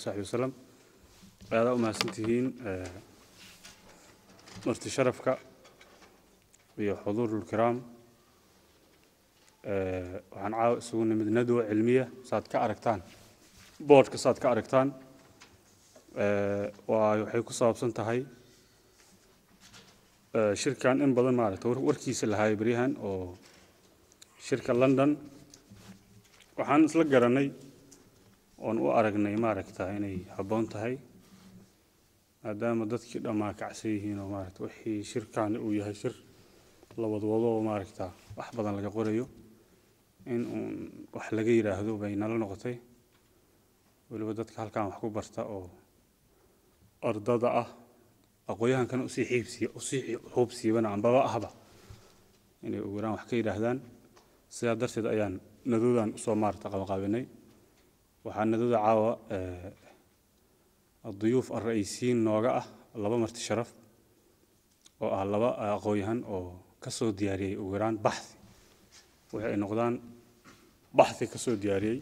وصحبه وسلم هذا ما سنتهين آه، مرت شرفك ويا حضور الكرام آه، وحن عاو سوون من ندوة علمية صاد كأركتان بورد كصاد كأركتان آه، ويحيك صاب سنتهاي شركة إن بدل ما رتور وركيس الهاي بريهن أو شركة لندن وحن سلق جراني oon u aragnay maaragta inay haboon tahay maadaama dadkii dhammaa kacsan yihiin oo wixii shirkani uu yahay shir la wadwadoo maaragta wax badan laga qorayo in uun wax laga yidhaahdo bay nala noqotay weliba dadka halkan wax ku barta oo ardada ah aqooyahankan usii xiibsiy usii xuubsiibana ambaba ahba inay ugaraan wax ka yidhaahdaan sidaa darteed ayaan nadoodan usoo maarata qabaqaabinay waxaa nadada caawa duyuuf alra-iisiyiin nooga ah laba marti sharaf oo ah laba ah, aqoonyahan oo ka soo diyaariyey ugu yaraan baxhi waxa ay noqdaan baxhi kasoo diyaariyey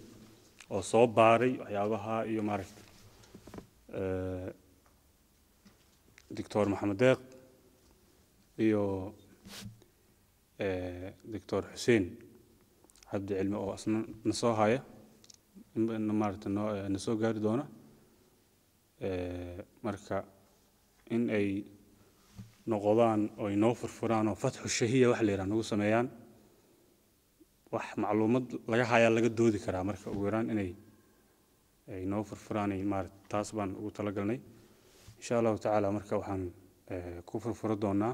oo soo baaray waxyaabaha iyo maaragta doctor maxamed deeq iyo doctor xuseen cabdicilmi oo asna na soo haya maarata eh, na soo gaari doona eh, marka in ay noqodaan oo noo furfuraan oo fatxu shahiya wax la yidhaha nagu sameeyaan wax macluumad laga hayaa laga doodi karaa marka ugu yaraan inay ay noo furfuraan ay maarata taas baan ugu talagalnay insha allahu tacaala marka waxaan eh, ku furfuro doonaa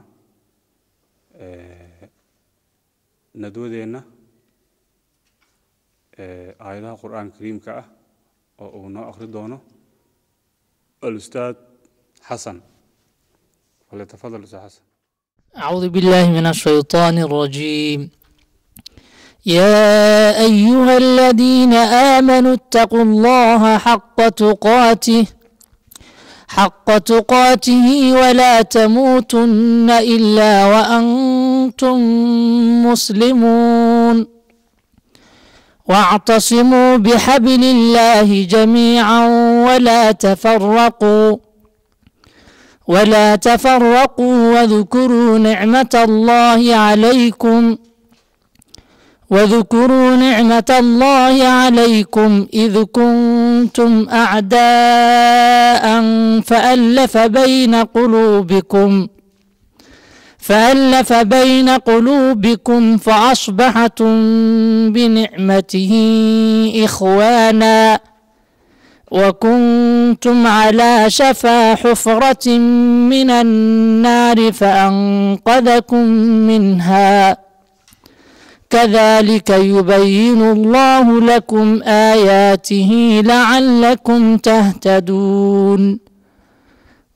nadwadeenna aayadaha qur-aanka kariimka ah oo uu noo akhri doono alustaad xasan فليتفضل استاذ حسن أعوذ بالله من الشيطان الرجيم يا أيها الذين آمنوا اتقوا الله حق تقاته حق تقاته ولا تموتن إلا وأنتم مسلمون واعتصموا بحبل الله جميعا ولا تفرقوا ولا تفرقوا واذكروا نعمة الله عليكم واذكروا نعمة الله عليكم إذ كنتم أعداء فألف بين قلوبكم فألف بين قلوبكم فأصبحتم بنعمته إخوانا وكنتم على شفا حفرة من النار فأنقذكم منها كذلك يبين الله لكم آياته لعلكم تهتدون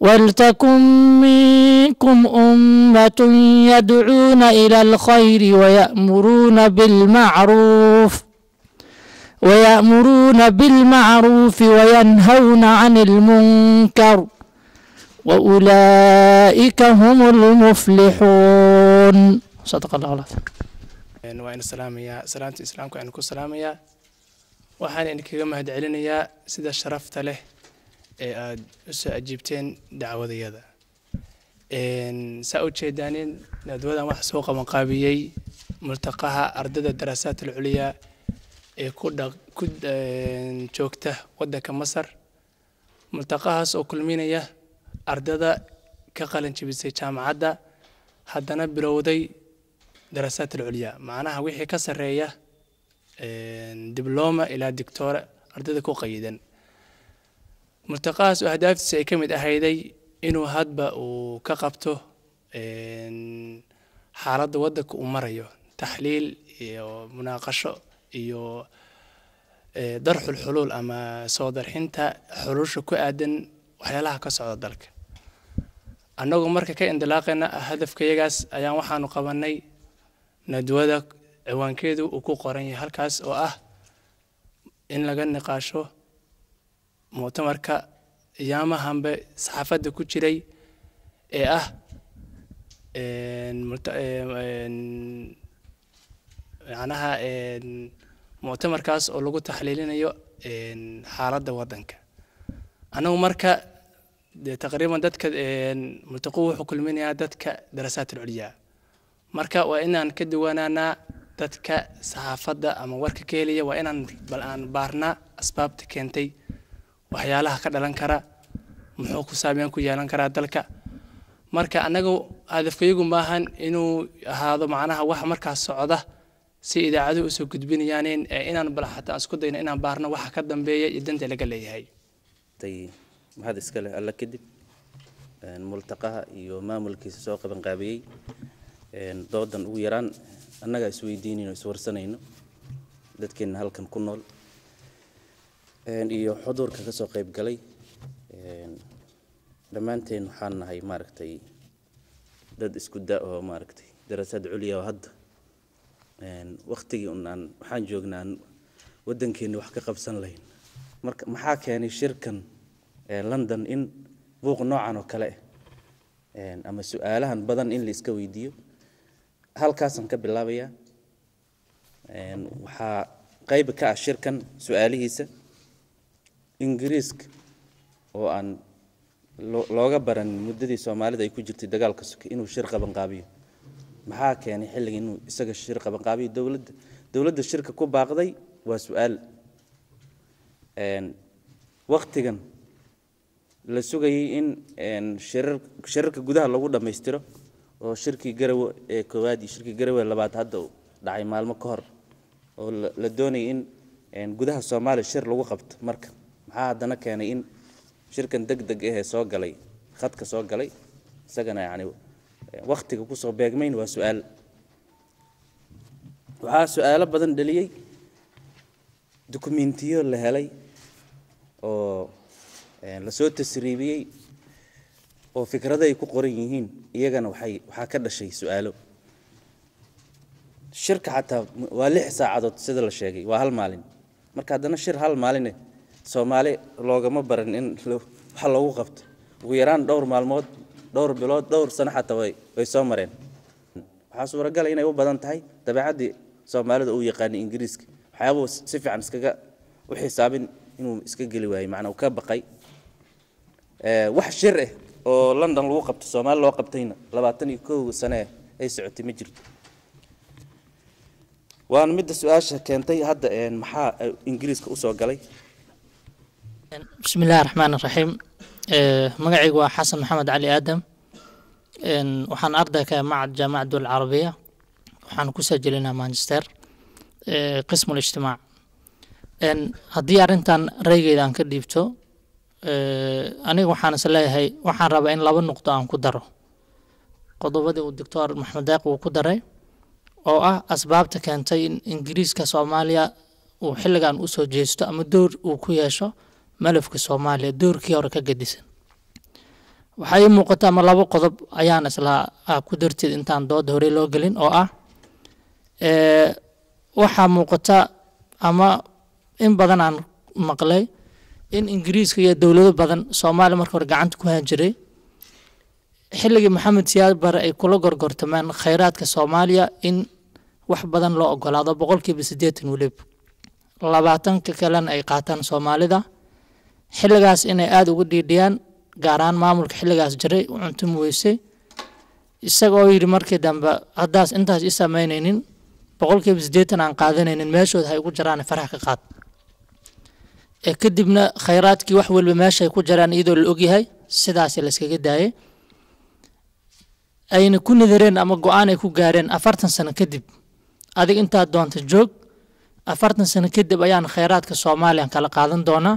ولتكن منكم أمة يدعون إلى الخير ويأمرون بالمعروف ويأمرون بالمعروف وينهون عن المنكر وأولئك هم المفلحون صدق الله العظيم وعن السلام يا سلامة الإسلام كأنكم السلام يا وحان إنك يوم هدعي لنا يا سيدة الشرف له ee aada usoo ajiibteen dacwadayada saa u jeedaanin dacwadwadan waxaa soo qabanqaabiyey murtaqaha ardada daraasaat alculya ee ku joogta wadanka masar murtaqahaas oo kulminaya ardada ka qalin jibisay jaamacadda haddana bilowday daraasaat alculya macnaha wixii ka sarreeya dibloma ilaa dictoora ardada ku qayidan multaqahaas ahdaaftiisa ay ka mid ahayday inuu hadba uu ka qabto xaaladda wadanka uu marayo taxliil iyo munaaqasho iyo e, darxul xuluul ama soo darxinta xulusha ku aadan waxyaalaha ka socda dalka annagu marka ka indilaaqayna hadafkayagaas ayaan waxaanu qabanay nadwada ciwaankeedu uu ku qoran yahay halkaas oo ah in laga niqaasho muctamarka iyaamahanbe saxaafadda ku jiray ee ah macnaha muctamarkaas oo lagu taxliilinayo xaaladda waddanka anagu marka de taqriiban dadka multaqu wuxuu kulminayaa dadka darasaatul culyaa marka waa inaan ka duwanaanaa dadka saxaafadda ama warka ka heliya waa inaan bal aan baarnaa asbaabta keentay waxyaalaha ka dhalan kara muxuu ku saameyn ku yeelan karaa dalka marka anaga aadafkayagu maahan inuu ahaado macnaha wax markaas socda si idaacaduhu usoo gudbinayaanin inaan bal xataa isku dayno inaan baarno waxa ka dambeeya iyo danta laga leeyahay iska leh alla kadib multaqaha iyo maamulkiisa soo qabanqaabiyey doodan ugu yaraan annagaa isweydiinayno iswarsanayno dadkeena halkan ku nool iyo xudurka kasoo qeyb galay dhammaanteen waxaan nahay maaragtay dad isku da oo maaragtay darasaad culya oo hadda waktigii un waxaan joognaa aan wax ka qabsan lahayn marka maxaa keenay shirkan london in buuq noocan oo kale ah ama su-aalahan badan in la iska weydiiyo halkaasaan ka bilaabayaa waxaa qayb ka ah shirkan su-aalihiisa ingiriiska oo aan looga baran muddadii soomaalida ay ku jirtay dagaalka suke inuu shir qabanqaabiyo maxaa keenay xilliga inuu isaga shir qabanqaabiyo dowladda dowladda shirka ku baaqday waa su-aal waktigan la sugayay in shirarka gudaha lagu dhammaystiro oo shirkii garawe ee koowaad iyo shirkii garawe labaad hadda uu dhacay maalmo ka hor oo la doonayay in gudaha soomaaliya shir lagu qabto marka maxaa haddana keenay in shirkan degdeg ahee soo galay khadka soo galay isagana yani eh, wakhtiga kusoo beegmayn waa su-aal waxaa su-aalo badan dhaliyey dukumentiyo la helay oo eh, lasoo tasriibiyey oo fikrado ay ku qoran yihiin iyagana waxay waxaa ka dhashay su-aalo shirka xataa waa lix saacadood sida la sheegay waa hal maalin marka haddana shir hal maaline soomaali loogama baran in wax loogu qabto ugu yaraan dhowr maalmood dhowr bilood dhowr sano xataa way soo mareen waxaa suuragala inay u badan tahay dabeecaddii soomaalida uu yaqaanay ingiriiska waxyaabuu si fiican iskaga u xisaabin inuu iska geli waayey macnaa uu ka baqay wax shir ah oo london lagu qabto soomaali loo qabtayna labaatan iyo kow sane ay socotay ma jirto waana midda su-aasha keentay hadda maxaa eh, ingiriiska usoo galay bismi illahi raxmaan iraxiim eh, magacaygu waa xasan maxamed cali aadam waxaan arday ka macad jaamacad dowla carabiya waxaan ku saajelinaa manchester eh, qismul ijtimaac haddii arrintan raygeyda aan ka dhiibto eh, aniga waxaan is leeyahay waxaan rabaa in laba nuqdo aan ku daro qodobadii uu doctor maxamed daaq uu ku daray oo ah asbaabta keentay in ingiriiska soomaaliya uu xilligan usoo jeesto ama door uu ku yeesho malafka soomaaliya doorkii hore ka gadisan waxaa ii muuqata ama labo qodob ayaan islaa ah ku darteed intaan dooda hore loo gelin oo ah waxaa muuqata ama in badan aan maqlay in ingiriiska iyo dowlado badan soomaaliya marka hore gacanta ku han jiray xilligii maxamed siyaad bare ay kula gorgortameen khayraadka soomaaliya in wax badan loo ogolaado boqolkiiba siddeetan welib labaatanka kalena ay qaataan soomaalida xilligaas inay aada uga dhiidhiyaan gaaraan maamulka xilligaas jiray u cuntumi weysay isaga yidhi markii dambe haddaas intaas i samaynaynin boqolkiiba siddeetan aan qaadanaynin meeshooda hay ugu jaraan faraha ka qaad ee kadibna khayraadkii wax waliba meeshaay ku jaraan iyadoo la ogyahay sidaasi layskaga daayay ayna ku nidareen ama go-aan ay ku gaareen afartan sano kadib adig intaad doonta joog afartan sano kadib ayaan khayraadka soomaaliyan kala qaadan doonaa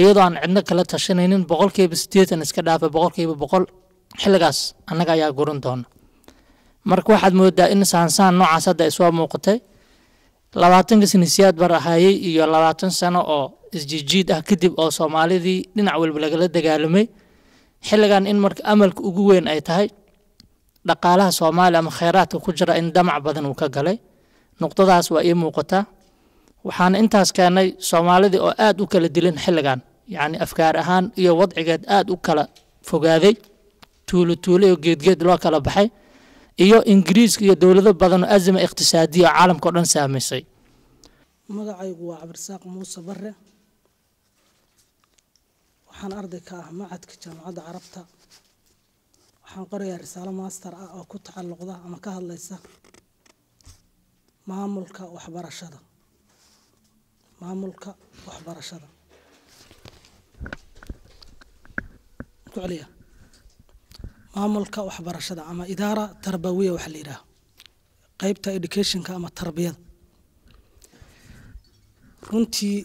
iyadoo aan cidno kala tashanaynin boqolkiiba sideetan iska dhaafa boqolkiiba boqol xilligaas annaga ayaa gurin doona marka waxaad moodaa in saansaan noocaas hadda isoo muuqatay labaatanka sano bar ahaayey iyo labaatan sano oo isjijiid ah kadib oo soomaalidii dhinac walba lagala dagaalamay xilligan in marka amalka ugu weyn ay tahay dhaqaalaha soomaaliya ama khayraadka ku jira in damac badan uu ka galay nuqdadaas waa ii muuqataa waxaan intaas keennay soomaalidii oo aada u kala dilin xilligan yacni afkaar ahaan iyo wadcigeed aada u kala fogaaday tuulo tuulo iyo geedgeed loo kala baxay iyo ingiriiska iyo dowlado badanoo azima iqhtisaadiya oo caalamka o dhan saameysay magacaygu waa cabdirasaaq muuse bare waxaan arday ka ah macadka jaamacadda carabta waxaan qorayaa risaalo master ah oo ku tacalluqda ama ka hadlaysa maamulka waxbarashada maamulka waxbarashada maamulka waxbarashada ama idaara tarbawiya waxa la yidhaaha qaybta educationka ama tarbiyada runtii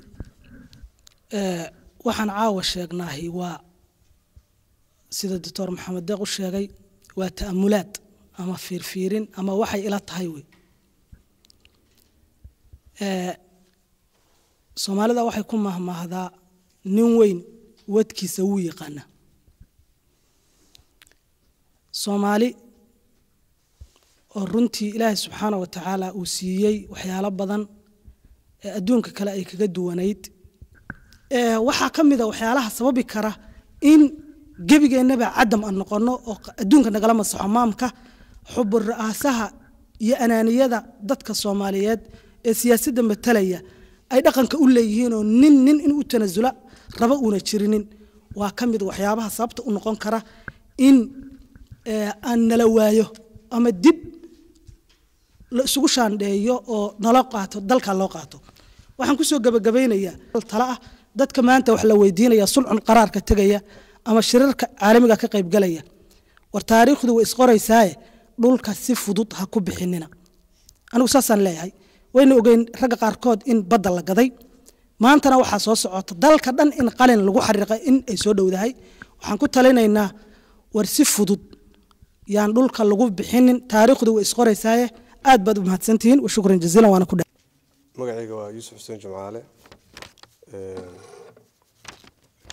eh, waxaan caawa sheegnahay waa sida doctor maxamed deeq u sheegay waa ta'amulaad ama fiirfiirin ama waxay ila tahay wey eh, soomaalida waxay ku mahmahdaa nin weyn wadkiisa wuu yaqaana soomaali oo runtii ilaahay subxaana wa tacaala uu siiyey waxyaalo badan ee adduunka kale ay kaga duwanayd waxaa ka mida waxyaalaha sababi kara in gebigeennaba cadam aan noqonno oo adduunka nagala masaxo maamka xubur ra'aasaha iyo anaaniyada dadka soomaaliyeed ee siyaasadda matalaya ay dhaqanka u leeyihiinoo nin nin inuu tanasula raba uuna jirinin waa ka mid waxyaabaha sababta u noqon kara in eh, aan nala waayo ama dib la isugu shaandheeyo oo nala qaato dalka loo qaato waxaan kusoo gabagabaynayaa tala ah dadka maanta wax la weydiinaya sulcun qaraarka tegaya ama shirarka caalamiga ka qaybgalaya war taariikhdu way isqoraysaaye dhulka si fudud ha ku bixinina anigu saasaan leeyahay wayna ogeyn ragga qaarkood in badda la gaday maantana waxaa soo socota dalka dhan in qalin lagu xariiqay in ay soo dhowdahay waxaan ku talinaynaa war si fudud yaan dhulka lagu bixinin taariikhdu way isqoraysaaye aad baad u mahadsantihiin washukran jaziilan waana ku dha magacayga waa yuusuf xuseen jumcaale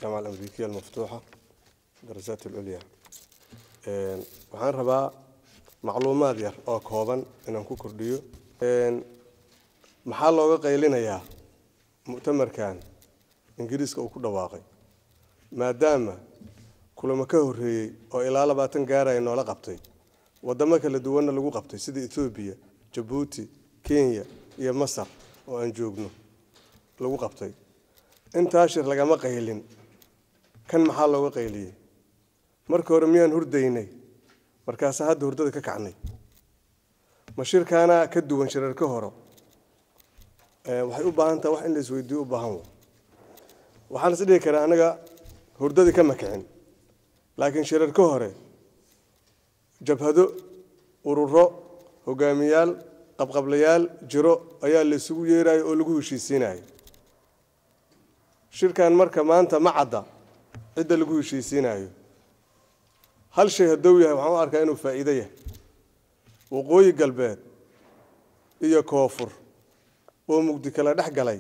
jaamaca alamrikiya almaftuuxa darasaat alculya waxaan rabaa macluumaad yar oo kooban inaan ku kordhiyo maxaa looga qaylinayaa muctamarkan ingiriiska uu ku dhawaaqay maadaama kulamo ka horreeyey oo ilaa labaatan gaaraya noola qabtay waddamo kala duwanna lagu qabtay sida etoobiya jabuuti kenya iyo masar oo aan joogno lagu qabtay intaa shir lagama qaylin kan maxaa looga qayliyey marka hore miyaan hurdaynay markaase hadda hurdada ka kacnay ma shirkaanaa ka duwan shirar ka horo Eh, waxay u baahan taha wax in la isweydiiyo u baahan waxaan is dhihi karaa anaga hurdadii kama kicin laakiin shirar ka hore jabhado ururo hogaamiyaal qabqablayaal jiro ayaa laysugu yeerayo oo lagu heshiisiinayo shirkan marka maanta ma cadda cidda lagu heshiisiinayo hal shay hadduu yahay waxaan u arkaa inuu faa'iido yahay waqooyi galbeed iyo koonfur oo mugdi kala dhex galay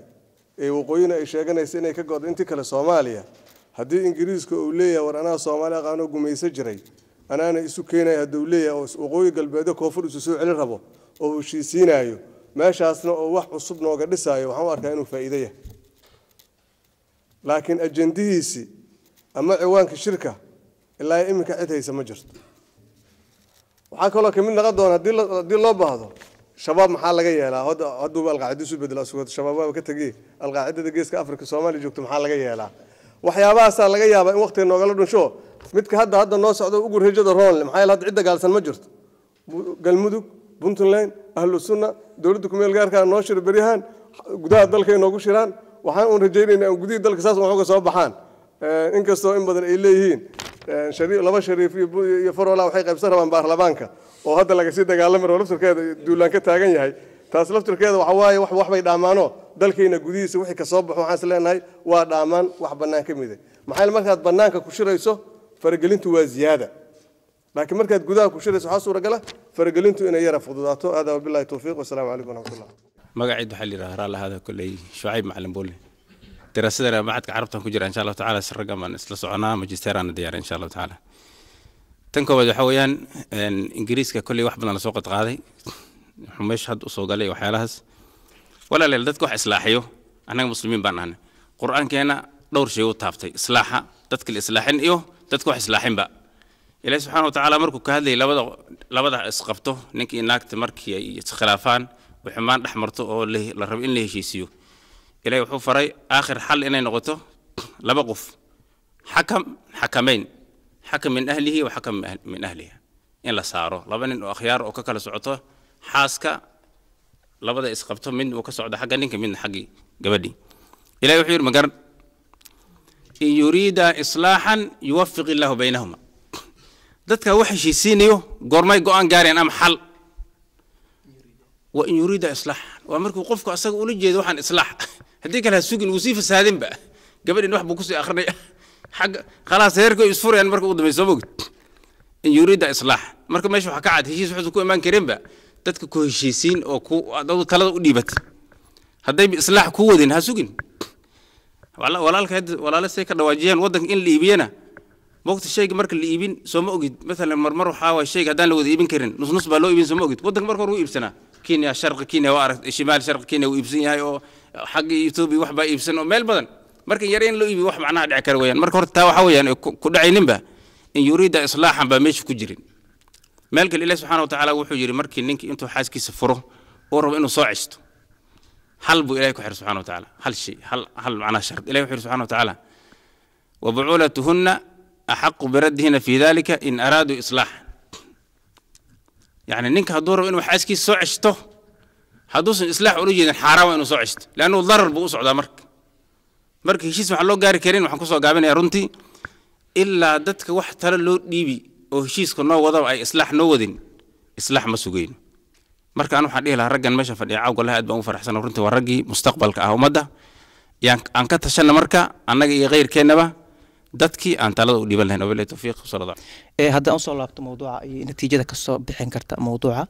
ee waqooyina ay sheeganaysa inay ka go go'do intii kale soomaaliya haddii ingiriiska uu leeyahay war anaa soomaali aqaanoo gumayso jiray anaana isu keenaya hadduu leeyahay oo waqooyi galbeedyo koonfur isu soo celin rabo oo heshiisiinaayo meeshaasna oo wax cusub nooga dhisaayo waxaan u arkaa inuu faa'iido yahay laakiin ajendihiisi ama ciwaanka shirka ilaa iminka cid haysa ma jirto waxaa kaloo ka mid naqon doona haddii loo baahdo shabaab maxaa laga yeelaa haduuba alqaacida isu bedel asugad shabaab waaba ka tegi alqaacidada geeska afrika soomaaliya joogto maxaa laga yeelaa waxyaabahaasaa laga yaabaa in waktiga noogala dhunsho midka hadda hadda noo socdo ugu rejada roonle maxaa yeele hadda cidda gaalsan ma jirto galmudug puntland ahlu sunna dowladda kumeel gaarkaa noo shiro beryahan gudaha dalkay noogu shiraan waxaan uun rajaynaynaa gudihii dalka saas waxuga soo baxaan inkastoo in badan ay leeyihiin laba shariif iyo farola waxay qaybsan rabaan baarlamaanka oo hadda lagasii dagaalamayo lafturkeeda duulaan ka taagan yahay taas lafturkeeda waxa waaye wax bay dhaamaanoo dalkayna gudihiisa wixii ka soo baxo waxaan is leenahay waa dhaamaan wax bannaan ka mida ah. maxaa markaad bannaanka ku shirayso faragelintu waa ziyaada laakiin markaad gudaha ku shirayso waxaa suuragala faragelintu inay yara fududaato aadaa wabillahi towfiiq wasalaamu calaykum waraxmatullah magaciid waxaa liidhaha haraalahaada kolley shucayb macalin boole daraasadana macadka carabtan ku jira insha allahu tacala si raggamaan isla soconaa majisteeraana diyaara insha allahu tacala tan koowaad waxaa weeyaan ingiriiska kolley wax badan la soo qadqaaday wuxuu meesha hadda usoo galay waxyaalahaas walaaleel dadka wax islaaxiyo annaga muslimiin baan ahnay qur-aankeenna dhowr shay u taabtay islaaxa dadka la islaaxin iyo dadka wax islaaxinba ilaahi subxaana watacaala markuu ka hadlayay labada labada isqabto ninkii naagta markii ay iskhilaafaan oo dhex marto oo la rabo in la heshiisiyo ilaahi wuxuu faray aakhir xal inay noqoto laba qof xakam xakamayn xakam min ahlihi wa xakam min ahliha in la saaro laba nin oo akhyaar oo ka kala socoto xaaska labada isqabto mid uu ka socdo xagga ninka midna xaggii gabadhii ilahi wuxuu yidhi magarad in yuriida islaaxan yuwafiq illaahu baynahuma dadka wax heshiisiinayo goormay go-aan gaareen ama xal waa in yuriida islaaxan waa markuu qofku asaga ula jeedo waxaan islaax haddii kale ha sugin wuu sii fasaadinba gabadhin wax buu kusii akrinaya xagga khalaas heerka isfurayaan marka ugu dambaysa soo mogid in yuriida islaax marka meesha waxaa ka cad heshiis waxuusan ku imaan kareenba dadka ku heshiisiin oo ku adadu talada u dhiibatay haddayba islaax ku wadin ha sugin walaalka hadda walaale say ka dhawaajiyaan waddanka in la iibiyana mogta shayga marka la iibin soo ogid maalan marmar waxaa shayga haddaan la wada iibin karin nusnus baa loo iibin soo ogid waddanka marka hore wuu iibsanaa kenya sharqi kenya waa aragtay shimaal sharqi kenya wuu iibsan yahay oo xagga etoobiya wax iibsan oo meel badan markan yar in loo iibi wax macnaha dhici kara weyaan marka horta taa waxaa weyaan ku dhacayninba in yuriida islaaxan baa meesha ku jirin meel kale ilahi subxana wa tacaala wuxuu yidhi markii ninkii intuu xaaskiisa furo uu rabo inuu soo ceshto hal buu ilahay ku xir subxana wa tacaala hal shay hal hal macnaha shard ilahi wuxuu yidhi subxana wa tacaala wabucuulatuhunna axaqu biraddihina fii dalika in araaduu islaaxan yacni ninka hadduu rabo inuu xaaskiisa soo ceshto hadduusan islaax ula jeedin xaaraan waa inuu soo ceshto leannu darar buu u socdaa marka marka heshiis waxaan loo gaari karin waxaan kusoo gaabinaya runtii ilaa dadka wax talo loo dhiibi oo heshiiska noo wadaba ay islaax noo wadin islaax ma sugayno marka aan waxaan dhihi lahaa raggan meesha fadhiya cawga aad baan u faraxsana runtii waa raggii mustaqbalka ah ummadda aan ka tashanna marka annaga iyo khayrkeennaba dadkii aan talada u dhiban lahayn wabilahi towfiiq eh, hadda aan usoo laabto mawduuca iyo natiijada kasoo bixin karta mawduuca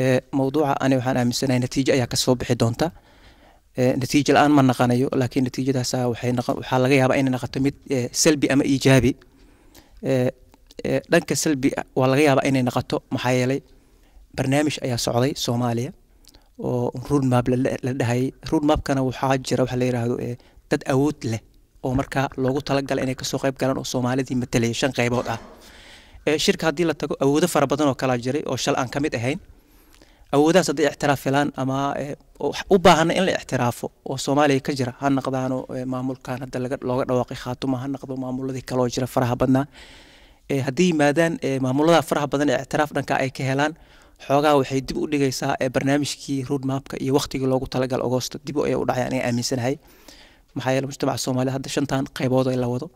eh, mawduuca ani waxaan aaminsanahay natiijo ayaa kasoo bixi doonta Eh, natiijo la-aan ma naqanayo laakiin natiijadaasa ah waxaa laga yaabaa inay naqato mid eh, salbi ama iijaabi eh, dhanka salbi waa laga yaabaa inay naqato maxaa yeelay barnaamij ayaa socday soomaaliya oo roadmap la dhahayay roadmapkana waxaa jira waxa la yidhaahdo dad awood leh oo markaa loogu talagala inay kasoo qayb galaan oo soomaalidii matalaya shan qaybood ah shirka haddii la tago awoodo fara badan oo kalaa jiray oo shal aan ka ahayn awoodahaas hadday ixtiraafilaan ama eh, u baahana in la ixtiraafo oo soomaaliya ka jira ha naqdaano eh, maamulkan hadda looga dhawaaqay khaatuma ha naqdo maamuladii kaloo jira faraha badnaa eh, hadday yimaadaan maamulada faraha badan ee ictiraaf dhanka ay ka helaan xoogaa waxay dib u dhigaysaa barnaamijkii roadmapka iyo waqtigii loogu talagal agosto dib ayay u dhacayaan ay aaminsanahay maxaa yeele mujtamaca soomaaliya hadda shantan qaybood ay la wado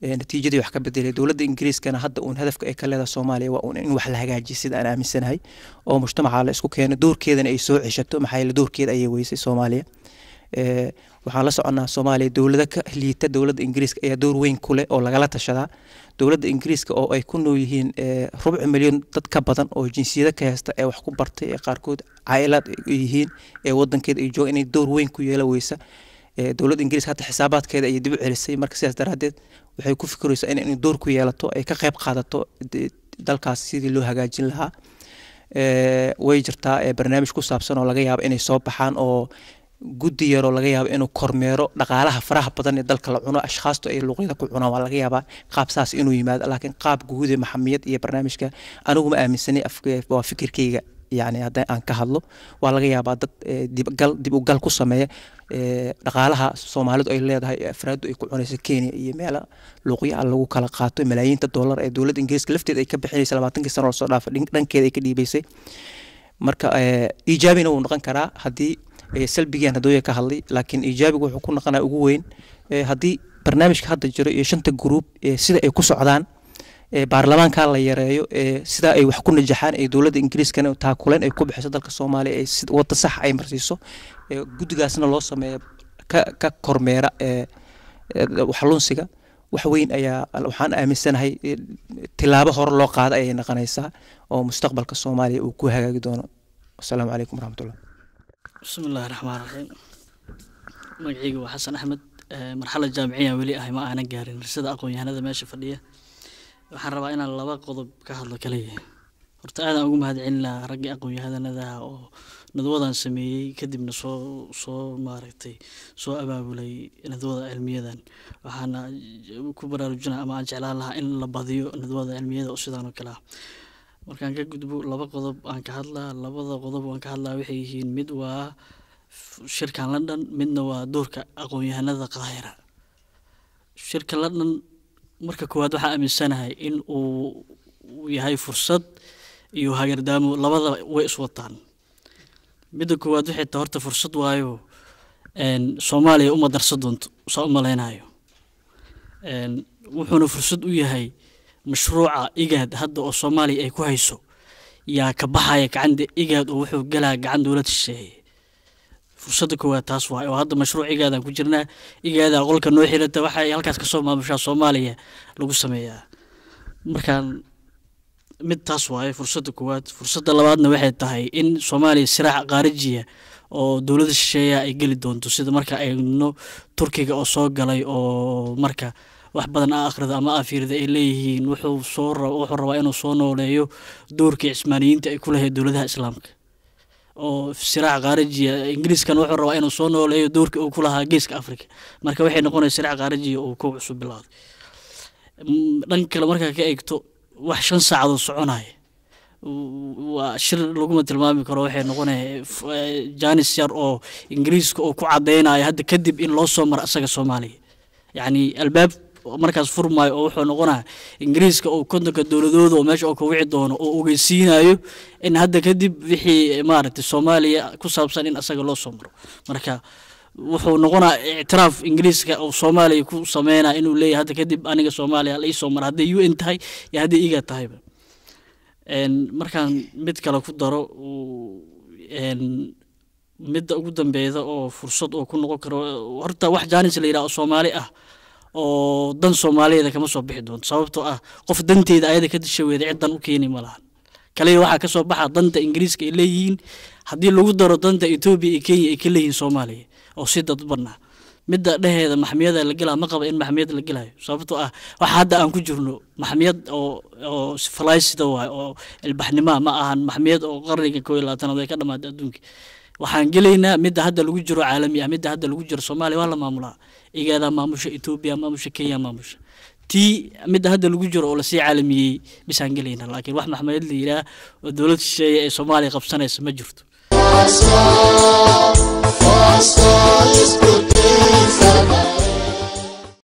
natiijadii wax ka bedelay dowladda ingiriiskana hadda uun hadafka ay ka leedahay soomaaliya waa uun in wax la hagaajiyo sida aan aaminsanahay oo mujtamaca la isku keeno doorkeedana ay soo ceshato maxaa yeele doorkeeda ayay weysay soomaaliya waxaan la soconnaa soomaaliya dowlado ka liita dowladda ingiriiska ayaa door weyn ku leh oo lagala tashadaa dowladda ingiriiska oo ay ku nool yihiin rubci milyan dad ka badan oo jinsiyado ka heysta ee wax ku bartay ee qaarkood caa'ilaad yihiin ee wadankeeda ay joogaan inay door weyn ku yeela weysa dowladda ingiriiska hata xisaabaadkeeda ayay dib u celisay marka sidaas daraadeed waxay ku fikireysaa in inay door ku yeelato ay ka qayb qaadato dalkaas sidii loo hagaajin lahaa way jirtaa barnaamij ku saabsan oo laga yaabo inay soo baxaan oo guddi yaroo laga yaabo inuu kormeero dhaqaalaha faraha badan ee dalka la cuno ashkhaastu ay luuqyada ku cunaan waa laga yaabaa qaab saas inuu yimaado laakiin qaab guude maxamiyad iyo barnaamijka aniguma aaminsani waa fikirkayga yani hadda aan ka hadlo waa laga yaabaa dad eh, dib ugal ku sameeya eh, dhaqaalaha soomaalidu ay leedahay afraadu ay ku cunayso kenya iyo meela luuqyaha lagu kala qaato malaayiinta doolar ee dowladda ingiriiska lafteed ay ka bixinaysa labaatankii sano lasoo dhaafa dhankeeda ay ka dhiibaysay marka iijaabina eh, wuu noqon karaa haddii salbigian hadooya ka hadlay laakiin iijaabigu wuxuu ku noqonaa ugu weyn haddii barnaamijka hadda jiro iyo shanta gruub sida ay ku socdaan baarlamaanka la yareeyo sida ay wax ku najaxaan ee dowladda ingiriiskana taakuleen ay ku bixiso dalka soomaaliya ee wadda sax ay marsiiso guddigaasna loo sameeya ka kormeera waxlunsiga waxweyn ayaa waxaan aaminsanahay tilaabo hore loo qaada ayay naqanaysaa oo mustaqbalka soomaaliya uu ku hagaagi doono asalaamu calaykum waraxmatullah bismi raxmaan raxiim magaceyga waa xasan axmed marxalad jaamiciyaan weli ahay ma aanan gaarin rirsada aqoon-yahanada meesha fadhiya waxaan rabaa inaan laba qodob ka hadlo kaliya horta aadaan ugu mahadcelinaa lahaa raggii aqoon-yahadanadaha oo nadwadan sameeyey kadibna soo soo maaragtay soo abaabulay nadwada cilmiyadan waxaana ku baraarujina ama aan jeclaan lahaa in la badiyo nadwada cilmiyada oo sidaan oo kalea ah. markaan ka gudbo laba qodob aan ka hadlaa labada qodob aan ka hadlaa waxay yihiin mid waa shirkan london midna waa doorka aqoon-yahanada qaahira shirka london marka koowaad waxaa aaminsanahay in uu yahay fursad iyo hagardaamo labada way iswataan midda koowaad waxay ta horta fursad waayo soomaaliya uma darsa doonto saa u malaynayo wuxuuna fursad u yahay mashruuca igaad hadda oo soomaaliya ay ku hayso yaa ka baxaya gacanda igaad oo wuxuu galaa gacan dowlad shisheeye fursada koowaad taas waay oo hadda mashruucigaadaan ku jirnaa igaadaa qolka noo xiranta waxay halkaas kasoo maamushaa soomaaliya lagu sameeyaa markaan mid taas waaye fursadda koowaad fursadda labaadna waxay tahay in soomaaliya siraac qaarijiya oo dowladda shisheeya ay geli doonto sida marka ayno turkiga oo soo galay oo marka wax badan a akhrida ama afiirida ay leeyihiin wuxuu soo wuxuu rabaa inuu soo nooleeyo doorkii cismaaniyiinta ay ku lahayd dowladaha islaamka oo siraac kaarajiya ingiriiskan wuxuu rabaa inuu soo nooleeyo doorkii uu ku lahaa geeska africa marka waxay noqonaysa siraac kaarajiya uu koob cusub bilaaday mm, dhan kale markaa ka eegto wax shan saacadoo soconaya waa shir laguma tilmaami karo waxay noqonaya eh, janis yar oo ingiriiska oo ku cadeynaya hadda kadib in loo soo maro asaga soomaaliya yacni albaab markaas furmaayo oo wuxuu noqonaya ingiriiska oo kontonka dowladooda oo meesha oo ka wici doono oo ogeysiinayo in hadda kadib wixii maaragtay soomaaliya ku saabsan in asaga loo soo maro marka wuxuu noqonaa ictiraaf ingiriiska oo soomaaliya ku sameynaya inuu leeyahy hadda kadib aniga soomaaliya la ii soo mara hadday u n tahay iyo hadday iga tahayba markaan mid kale ku daro midda ugu dambeyda oo fursad oo ku noqon karo horta wax jaanis la yidhaha oo soomaali ah oo dan soomaaliyeeda kama soo bixi doonto sababtoo ah qof danteeda ayada ka disha weeda cid u keeni ma lahan waxaa ka baxa danta ingiriiska ay leeyihiin haddii lagu daro danta etoobiya iyo kenya ay ka leeyihiin soomaaliya oo si dadbana midda dheheeda maxmiyada la gelaa ma qaba in maxmiyad la gelayo sababtoo ah waxa hadda aan ku jirno maxmiyad oo falaysida waay oo ilbaxnimaa ma ahan maxmiyad oo qarniga koo labaatanaad ay ka dhamaatay adduunka waxaan gelaynaa midda hadda lagu jiro caalami ah midda hadda lagu jiro soomaaliya waa la maamulaa igaada maamusha etoobiya maamusha kenya maamusha tii midda hadda lagu jiro oo lasii caalamiyey bisaan gelayna laakiin wax maxmamed la yidhaah oo dowlad shisheeye ee soomaaliya qabsanaysa ma jirto Hasta, hasta, hasta,